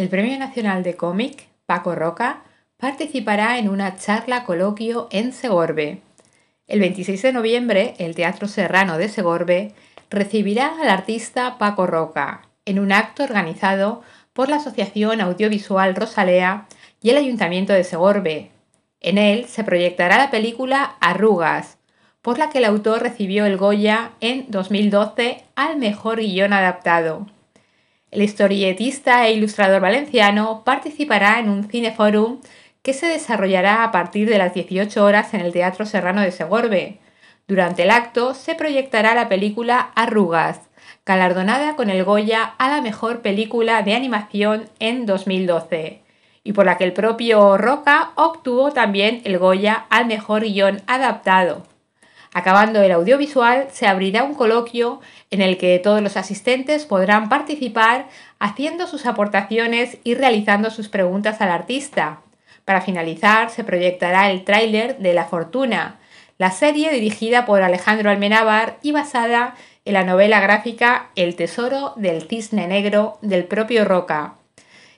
el Premio Nacional de Cómic, Paco Roca, participará en una charla coloquio en Segorbe. El 26 de noviembre, el Teatro Serrano de Segorbe recibirá al artista Paco Roca en un acto organizado por la Asociación Audiovisual Rosalea y el Ayuntamiento de Segorbe. En él se proyectará la película Arrugas, por la que el autor recibió el Goya en 2012 al mejor guión adaptado. El historietista e ilustrador valenciano participará en un cineforum que se desarrollará a partir de las 18 horas en el Teatro Serrano de Segorbe. Durante el acto se proyectará la película Arrugas, galardonada con el Goya a la mejor película de animación en 2012, y por la que el propio Roca obtuvo también el Goya al mejor guión adaptado. Acabando el audiovisual, se abrirá un coloquio en el que todos los asistentes podrán participar haciendo sus aportaciones y realizando sus preguntas al artista. Para finalizar, se proyectará el tráiler de La Fortuna, la serie dirigida por Alejandro Almenávar y basada en la novela gráfica El Tesoro del Cisne Negro del propio Roca.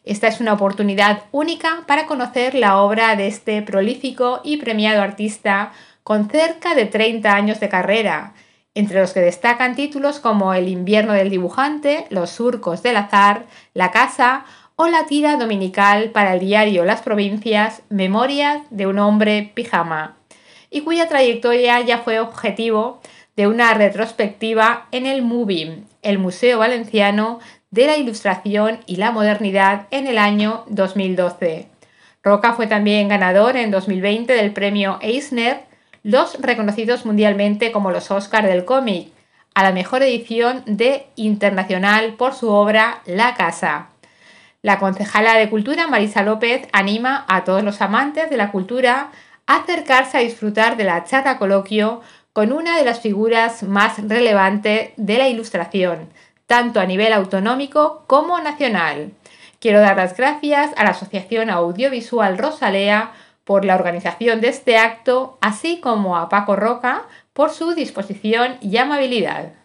Esta es una oportunidad única para conocer la obra de este prolífico y premiado artista con cerca de 30 años de carrera, entre los que destacan títulos como El invierno del dibujante, Los surcos del azar, La casa o la tira dominical para el diario Las Provincias, Memorias de un hombre pijama, y cuya trayectoria ya fue objetivo de una retrospectiva en el MUBIM, el Museo Valenciano de la Ilustración y la Modernidad en el año 2012. Roca fue también ganador en 2020 del premio Eisner los reconocidos mundialmente como los Oscars del cómic, a la mejor edición de Internacional por su obra La Casa. La concejala de Cultura, Marisa López, anima a todos los amantes de la cultura a acercarse a disfrutar de la charla coloquio con una de las figuras más relevantes de la ilustración, tanto a nivel autonómico como nacional. Quiero dar las gracias a la Asociación Audiovisual Rosalea por la organización de este acto, así como a Paco Roca por su disposición y amabilidad.